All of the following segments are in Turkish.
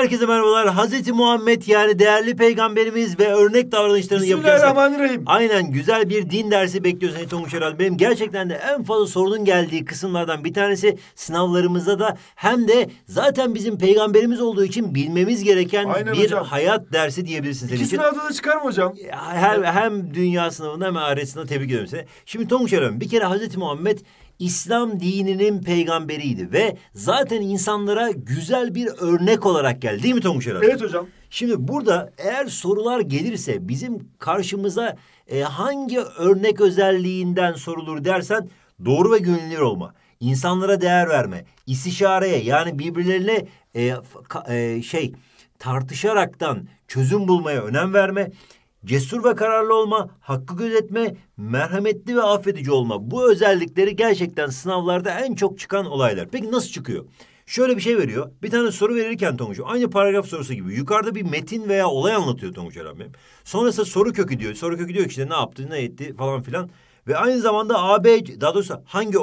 Herkese merhabalar. Hazreti Muhammed yani değerli peygamberimiz ve örnek davranışlarını yapacağız. Bismillahirrahmanirrahim. Aynen güzel bir din dersi bekliyor Sayın Tonguç Herhalde. Benim gerçekten de en fazla sorunun geldiği kısımlardan bir tanesi sınavlarımızda da hem de zaten bizim peygamberimiz olduğu için bilmemiz gereken Aynen bir hocam. hayat dersi diyebilirsiniz. İki sınavda da çıkar mı hocam? Hem, hem dünya sınavında hem ahiret sınavında tebrik ediyorum size. Şimdi Tonguç Herhalde bir kere Hazreti Muhammed İslam dininin peygamberiydi ve zaten insanlara güzel bir örnek olarak geldi değil mi Tonguç Erol? Evet hocam. Şimdi burada eğer sorular gelirse bizim karşımıza e, hangi örnek özelliğinden sorulur dersen doğru ve güvenilir olma. İnsanlara değer verme, istişareye yani birbirlerine e, e, şey tartışaraktan çözüm bulmaya önem verme Cesur ve kararlı olma, hakkı gözetme, merhametli ve affedici olma. Bu özellikleri gerçekten sınavlarda en çok çıkan olaylar. Peki nasıl çıkıyor? Şöyle bir şey veriyor. Bir tane soru verirken Tonguç aynı paragraf sorusu gibi yukarıda bir metin veya olay anlatıyor Tonguç Erhan benim. Sonrasında soru kökü diyor. Soru kökü diyor ki işte ne yaptı, ne etti falan filan. Ve aynı zamanda AB, daha doğrusu hangi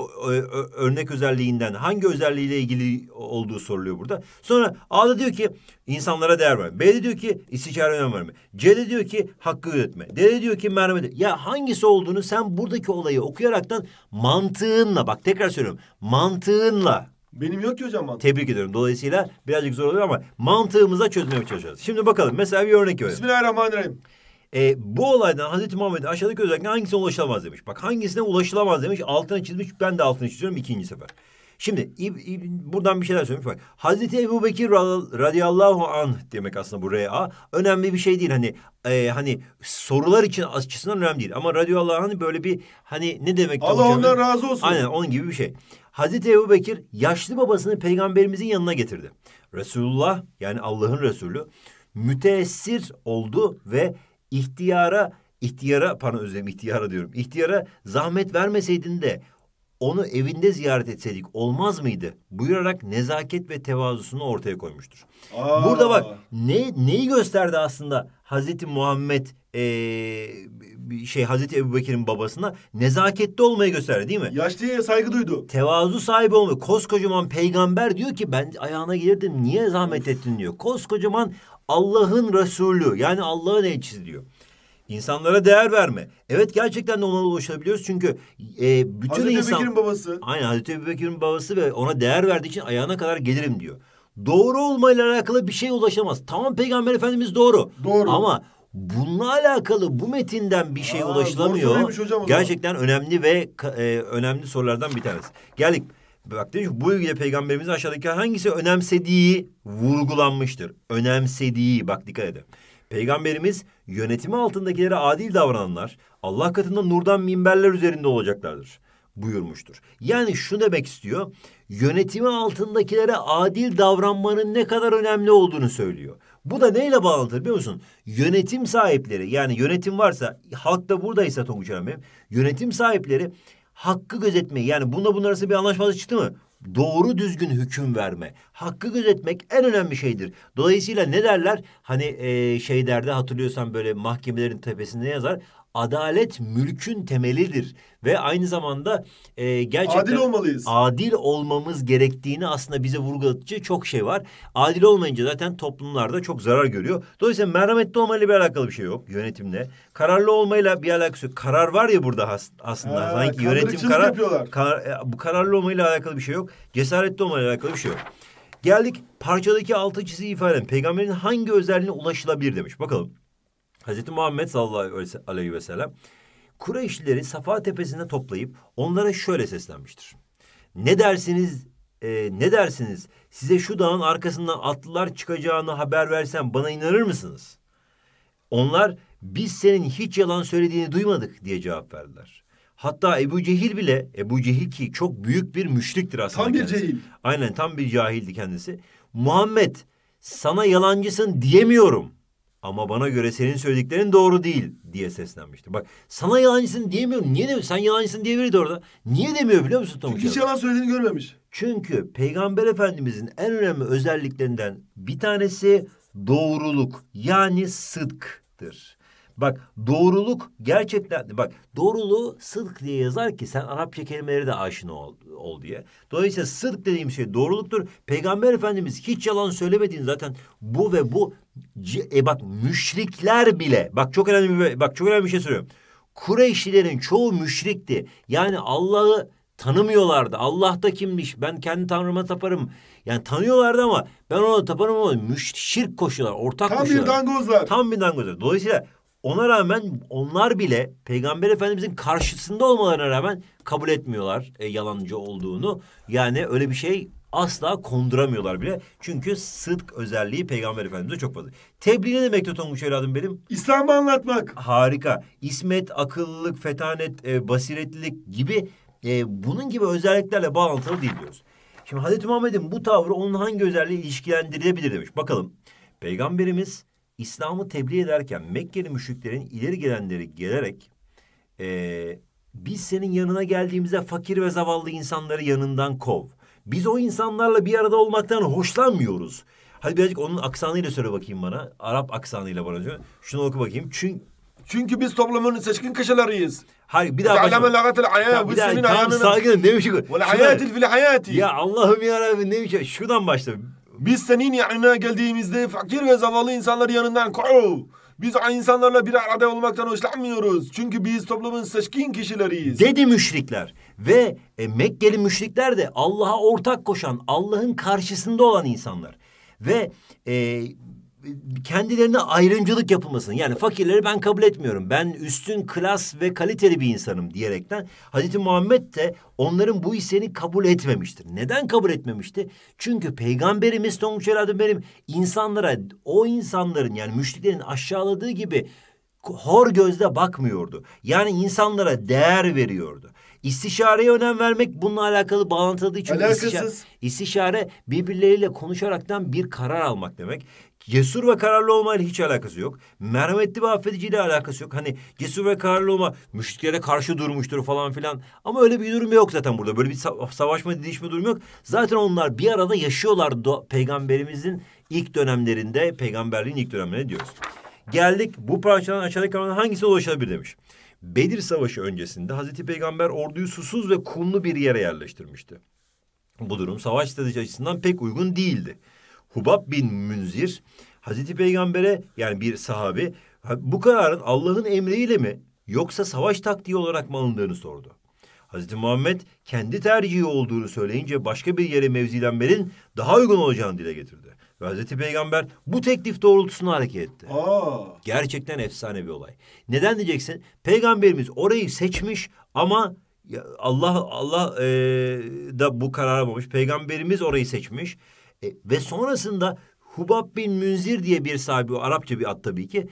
örnek özelliğinden, hangi özelliğiyle ilgili olduğu soruluyor burada. Sonra A'da diyor ki insanlara değer verme. B'de diyor ki istikrar önem verme. C'de diyor ki hakkı üretme. D'de diyor ki merhamet. Ya hangisi olduğunu sen buradaki olayı okuyaraktan mantığınla, bak tekrar söylüyorum, mantığınla benim yok ki hocam mantık. Tebrik ediyorum. Dolayısıyla birazcık zor oluyor ama mantığımıza çözmeye çalışacağız. Şimdi bakalım. Mesela bir örnek verelim. Bismillahirrahmanirrahim. E, bu olaydan Hazreti Muhammed'in aşağıdaki özellikle hangisine ulaşılamaz demiş. Bak hangisine ulaşılamaz demiş. Altına çizmiş. Ben de altına çiziyorum ikinci sefer. Şimdi buradan bir şeyler söylemiş bak. Hazreti Ebu Bekir radıyallahu an demek aslında bu rea. Önemli bir şey değil hani e, hani sorular için açısından önemli değil. Ama radıyallahu anh böyle bir hani ne demek? Allah ondan önemli. razı olsun. Aynen onun gibi bir şey. Hazreti Ebu Bekir yaşlı babasını peygamberimizin yanına getirdi. Resulullah yani Allah'ın Resulü müteessir oldu ve ihtiyara ihtiyara pardon özlem ihtiyara diyorum. İhtiyara zahmet vermeseydin de onu evinde ziyaret etseydik olmaz mıydı? Buyurarak nezaket ve tevazusunu ortaya koymuştur. Aa. Burada bak ne neyi gösterdi aslında Hazreti Muhammed ee, şey Hazreti Ebubekir'in babasına nezaketli olmayı gösterdi değil mi? Yaşlıya saygı duydu. Tevazu sahibi olmayı. Koskocaman peygamber diyor ki ben ayağına gelirdim niye zahmet ettin diyor. Koskocaman Allah'ın Resulü yani Allah'ın elçisi diyor. İnsanlara değer verme. Evet gerçekten de ona ulaşabiliyoruz çünkü e, bütün Hazreti insan... Hazreti babası. Aynen Hazreti Ebubekir'in babası ve ona değer verdiği için ayağına kadar gelirim diyor. Doğru olmayla alakalı bir şey ulaşamaz. Tamam Peygamber Efendimiz doğru. Doğru. Ama bununla alakalı bu metinden bir şey Aa, ulaşılamıyor. Hocam gerçekten önemli ve e, önemli sorulardan bir tanesi. Geldik Bak demiş bu ilgili Peygamberimiz aşağıdaki hangisi önemsediği vurgulanmıştır. Önemsediği bak dikkat edin. Peygamberimiz yönetimi altındakilere adil davrananlar Allah katında nurdan minberler üzerinde olacaklardır buyurmuştur. Yani şu demek istiyor. Yönetimi altındakilere adil davranmanın ne kadar önemli olduğunu söylüyor. Bu da neyle bağlantılı biliyor musun? Yönetim sahipleri yani yönetim varsa halk da buradaysa Tonguç Hanım yönetim sahipleri hakkı gözetmeyi yani bununla bunun arasında bir anlaşmazlık çıktı mı? Doğru düzgün hüküm verme. Hakkı gözetmek en önemli şeydir. Dolayısıyla ne derler? Hani e, şey derdi hatırlıyorsan böyle mahkemelerin tepesinde yazar adalet mülkün temelidir ve aynı zamanda e, gerçekten adil olmalıyız. Adil olmamız gerektiğini aslında bize vurgulatıcı çok şey var. Adil olmayınca zaten toplumlarda çok zarar görüyor. Dolayısıyla merhametli olmayla bir alakalı bir şey yok yönetimle. Kararlı olmayla bir alakası yok. Karar var ya burada aslında ha, sanki yönetim karar kar, e, bu kararlı olmayla alakalı bir şey yok. Cesaretli olmayla alakalı bir şey yok. Geldik parçadaki altı çizgi ifade. Peygamberin hangi özelliğine ulaşılabilir demiş. Bakalım. Hazreti Muhammed sallallahu aleyhi ve sellem Kureyşlileri Safa tepesinde toplayıp onlara şöyle seslenmiştir. Ne dersiniz e, ne dersiniz size şu dağın arkasından atlılar çıkacağını haber versem bana inanır mısınız? Onlar biz senin hiç yalan söylediğini duymadık diye cevap verdiler. Hatta Ebu Cehil bile Ebu Cehil ki çok büyük bir müşriktir aslında. Tam bir kendisi. cehil. Aynen tam bir cahildi kendisi. Muhammed sana yalancısın diyemiyorum ama bana göre senin söylediklerin doğru değil diye seslenmişti. Bak sana yalancısın diyemiyorum. Niye demiyor? Sen yalancısın diyebilirdi orada. Niye demiyor biliyor musun Tom Çünkü hiç yalan söylediğini görmemiş. Çünkü Peygamber Efendimizin en önemli özelliklerinden bir tanesi doğruluk yani sıdktır. Bak doğruluk gerçekten bak doğruluğu sıdk diye yazar ki sen Arapça kelimeleri de aşina ol, ol diye. Dolayısıyla sıdk dediğim şey doğruluktur. Peygamber Efendimiz hiç yalan söylemediğini zaten bu ve bu e bak müşrikler bile bak çok önemli bir bak çok önemli bir şey söylüyorum. Kureyşlilerin çoğu müşrikti. Yani Allah'ı tanımıyorlardı. Allah da kimmiş? Ben kendi tanrıma taparım. Yani tanıyorlardı ama ben ona taparım ama müşrik koşuyorlar. Ortak Tam koşuyorlar. Tam bir dangozlar. Tam bir dangozlar. Dolayısıyla ona rağmen onlar bile Peygamber Efendimizin karşısında olmalarına rağmen kabul etmiyorlar e, yalancı olduğunu. Yani öyle bir şey asla konduramıyorlar bile. Çünkü sıdk özelliği Peygamber Efendimiz'e çok fazla. Tebliğ ne demek Totonguç evladım benim? İslam'ı anlatmak. Harika. İsmet, akıllılık, fetanet, e, basiretlilik gibi e, bunun gibi özelliklerle bağlantılı değil diyoruz. Şimdi Hazreti Muhammed'in bu tavrı onun hangi özelliği ilişkilendirilebilir demiş. Bakalım. Peygamberimiz İslam'ı tebliğ ederken Mekkeli müşriklerin ileri gelenleri gelerek e, biz senin yanına geldiğimizde fakir ve zavallı insanları yanından kov. Biz o insanlarla bir arada olmaktan hoşlanmıyoruz. Hadi birazcık onun aksanıyla söyle bakayım bana. Arap aksanıyla bana. Söyle. Şunu oku bakayım. Çünkü çünkü biz toplumun seçkin kişileriyiz. Hayır bir daha başla. Aleme lagatel hayat. Bir daha tam sakin ne biçim. Vel hayatil fil hayati. Ya Allah'ım ya Rabbi ne biçim. Şuradan başla. Biz senin yanına geldiğimizde fakir ve zavallı insanlar yanından kov. Biz o insanlarla bir arada olmaktan hoşlanmıyoruz. Çünkü biz toplumun seçkin kişileriyiz. Dedi müşrikler. Ve e, Mekkeli müşrikler de Allah'a ortak koşan, Allah'ın karşısında olan insanlar. Ve e, kendilerine ayrımcılık yapılmasın. Yani fakirleri ben kabul etmiyorum. Ben üstün klas ve kaliteli bir insanım diyerekten Hazreti Muhammed de onların bu hissini kabul etmemiştir. Neden kabul etmemişti? Çünkü peygamberimiz Tonguç Eladım benim insanlara o insanların yani müşriklerin aşağıladığı gibi hor gözle bakmıyordu. Yani insanlara değer veriyordu. İstişareye önem vermek bununla alakalı bağlantılı çünkü istişare, istişare birbirleriyle konuşaraktan bir karar almak demek. Cesur ve kararlı olmayla hiç alakası yok. Merhametli ve affediciyle alakası yok. Hani cesur ve kararlı olma müşriklere karşı durmuştur falan filan. Ama öyle bir durum yok zaten burada. Böyle bir savaşma, didişme durum yok. Zaten onlar bir arada yaşıyorlar peygamberimizin ilk dönemlerinde, peygamberliğin ilk dönemlerinde diyoruz. Geldik bu parçadan aşağıdaki kavramdan hangisi ulaşabilir demiş. Bedir Savaşı öncesinde Hazreti Peygamber orduyu susuz ve kumlu bir yere yerleştirmişti. Bu durum savaş stratejisi açısından pek uygun değildi. Hubab bin Münzir Hazreti Peygamber'e yani bir sahabi bu kararın Allah'ın emriyle mi yoksa savaş taktiği olarak mı alındığını sordu. Hazreti Muhammed kendi tercihi olduğunu söyleyince başka bir yere mevzilenmenin daha uygun olacağını dile getirdi. Ve Hazreti Peygamber bu teklif doğrultusunda hareket etti. Aa. Gerçekten efsane bir olay. Neden diyeceksin? Peygamberimiz orayı seçmiş ama Allah Allah e, da bu karar almamış. Peygamberimiz orayı seçmiş. E, ve sonrasında Hubab bin Münzir diye bir sahibi, Arapça bir at tabii ki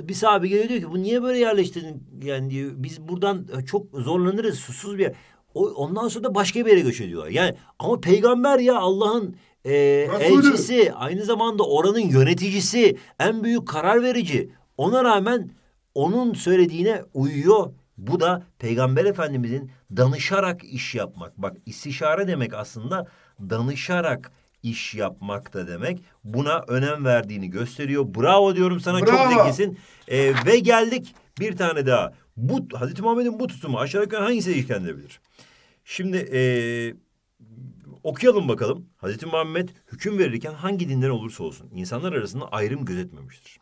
bir sahabe geliyor diyor ki bu niye böyle yerleştirdin? Yani diyor, biz buradan e, çok zorlanırız susuz bir yer. O, ondan sonra da başka bir yere göç ediyorlar. Yani ama peygamber ya Allah'ın e, elçisi, aynı zamanda oranın yöneticisi, en büyük karar verici. Ona rağmen onun söylediğine uyuyor. Bu da Peygamber Efendimizin danışarak iş yapmak. Bak istişare demek aslında danışarak iş yapmak da demek. Buna önem verdiğini gösteriyor. Bravo diyorum sana Bravo. çok zekisin. Ee, ve geldik bir tane daha. Bu Hazreti Muhammed'in bu tutumu aşağı yukarı hangisi ilgilendirebilir? Şimdi ee, Okuyalım bakalım. Hazreti Muhammed hüküm verirken hangi dinden olursa olsun insanlar arasında ayrım gözetmemiştir.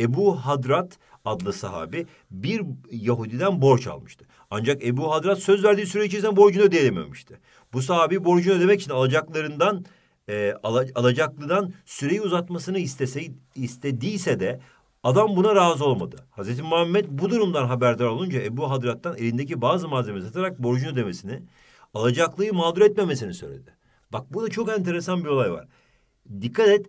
Ebu Hadrat adlı sahabi bir Yahudiden borç almıştı. Ancak Ebu Hadrat söz verdiği süre içerisinde borcunu ödeyememişti. Bu sahabi borcunu ödemek için alacaklarından e, alacaklıdan süreyi uzatmasını istese, istediyse de adam buna razı olmadı. Hazreti Muhammed bu durumdan haberdar olunca Ebu Hadrat'tan elindeki bazı malzemeleri satarak borcunu ödemesini, alacaklıyı mağdur etmemesini söyledi. Bak burada çok enteresan bir olay var. Dikkat et.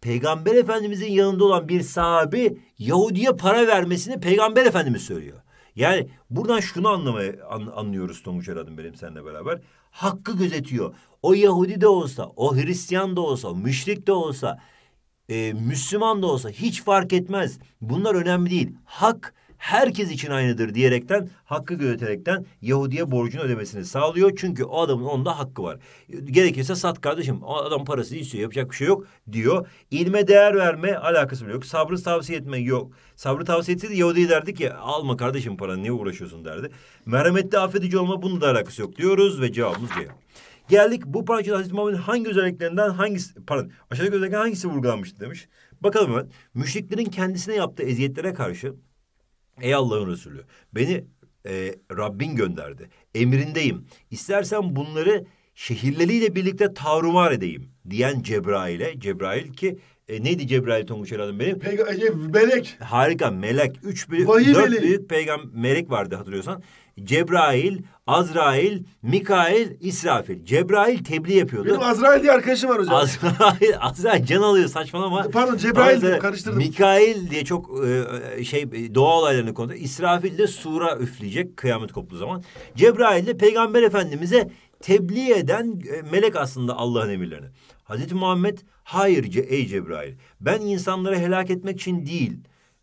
Peygamber Efendimizin yanında olan bir sahabi Yahudi'ye para vermesini Peygamber Efendimiz söylüyor. Yani buradan şunu anlamaya an, anlıyoruz Tonguç Eradım benim seninle beraber. Hakkı gözetiyor. O Yahudi de olsa, o Hristiyan da olsa, müşrik de olsa, e, Müslüman da olsa hiç fark etmez. Bunlar önemli değil. Hak herkes için aynıdır diyerekten hakkı gözeterekten Yahudi'ye borcunu ödemesini sağlıyor. Çünkü o adamın onda hakkı var. Gerekirse sat kardeşim o adam parası istiyor yapacak bir şey yok diyor. İlme değer verme alakası bile yok. Sabrı tavsiye etme yok. Sabrı tavsiye etseydi Yahudi derdi ki alma kardeşim paranı niye uğraşıyorsun derdi. Merhametli affedici olma bunun da alakası yok diyoruz ve cevabımız Ceyhan. Geldik bu parçada Hazreti Muhammed'in hangi özelliklerinden hangisi pardon aşağıdaki özellikler hangisi vurgulanmıştı demiş. Bakalım hemen. Müşriklerin kendisine yaptığı eziyetlere karşı Ey Allah'ın Resulü beni e, Rabbin gönderdi. Emrindeyim. İstersen bunları şehirleriyle birlikte tarumar edeyim diyen Cebrail'e. Cebrail ki e, neydi Cebrail Tonguç Eral'ın benim? Peyga- e, şey, melek. Harika melek. Üç büyük, Vahiy dört meleği. büyük peygamber melek vardı hatırlıyorsan. Cebrail, Azrail, Mikail, İsrafil. Cebrail tebliğ yapıyordu. Benim Azrail diye arkadaşım var hocam. Azrail, Azrail can alıyor saçmalama. E, pardon Cebrail Azra, karıştırdım. Mikail diye çok e, e şey doğa olaylarını konu. İsrafil de sura üfleyecek kıyamet koptuğu zaman. Cebrail de Peygamber Efendimiz'e tebliğ eden e, melek aslında Allah'ın emirlerini. Hazreti Muhammed hayır ey Cebrail ben insanları helak etmek için değil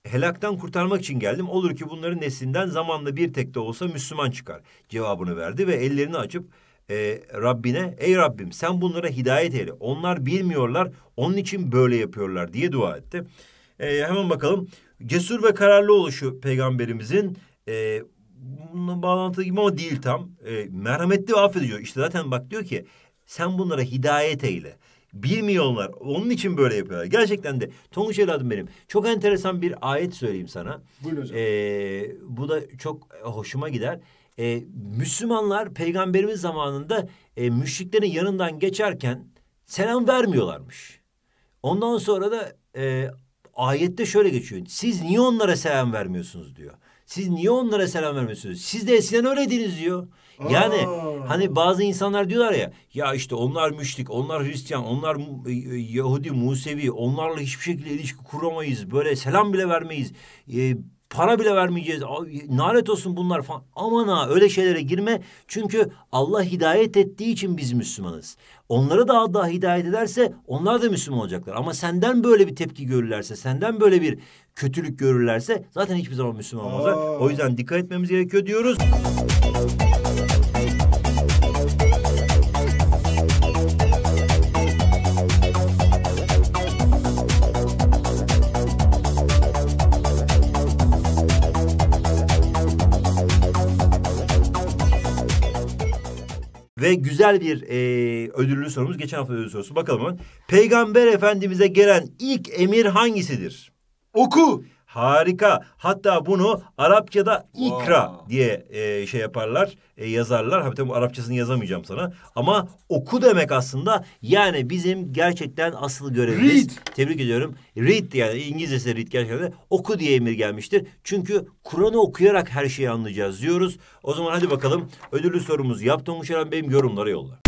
helaktan kurtarmak için geldim. Olur ki bunların neslinden zamanla bir tek de olsa Müslüman çıkar cevabını verdi ve ellerini açıp e, Rabbine ey Rabbim sen bunlara hidayet eyle. Onlar bilmiyorlar onun için böyle yapıyorlar diye dua etti. E, hemen bakalım cesur ve kararlı oluşu peygamberimizin e, bununla bağlantılı gibi ama değil tam. E, merhametli ve affediyor. İşte zaten bak diyor ki sen bunlara hidayet eyle. Bilmiyorlar. Onun için böyle yapıyorlar. Gerçekten de Tonguç evladım benim. Çok enteresan bir ayet söyleyeyim sana. Buyurun hocam. Ee, bu da çok e, hoşuma gider. Ee, Müslümanlar peygamberimiz zamanında e, müşriklerin yanından geçerken selam vermiyorlarmış. Ondan sonra da e, ayette şöyle geçiyor. Siz niye onlara selam vermiyorsunuz diyor. Siz niye onlara selam vermiyorsunuz? Siz de eskiden öyleydiniz diyor. Yani Aa. hani bazı insanlar diyorlar ya ya işte onlar müşrik, onlar Hristiyan, onlar e, e, Yahudi, Musevi, onlarla hiçbir şekilde ilişki kuramayız. Böyle selam bile vermeyiz. E, Para bile vermeyeceğiz. Nalet olsun bunlar falan. Aman ha öyle şeylere girme. Çünkü Allah hidayet ettiği için biz Müslümanız. Onları da Allah hidayet ederse onlar da Müslüman olacaklar. Ama senden böyle bir tepki görürlerse, senden böyle bir kötülük görürlerse zaten hiçbir zaman Müslüman olmazlar. O yüzden dikkat etmemiz gerekiyor diyoruz. ve güzel bir e, ödüllü sorumuz. Geçen hafta ödüllü sorusu. Bakalım Peygamber Efendimiz'e gelen ilk emir hangisidir? Oku. Harika. Hatta bunu Arapçada ikra wow. diye e, şey yaparlar, e, yazarlar. Ha bu Arapçasını yazamayacağım sana. Ama oku demek aslında yani bizim gerçekten asıl görevimiz. Read. Tebrik ediyorum. Read yani İngilizcesi read gerçekten oku diye emir gelmiştir. Çünkü Kur'an'ı okuyarak her şeyi anlayacağız diyoruz. O zaman hadi bakalım ödüllü sorumuz yaptığımız Şeren benim yorumlara yolla.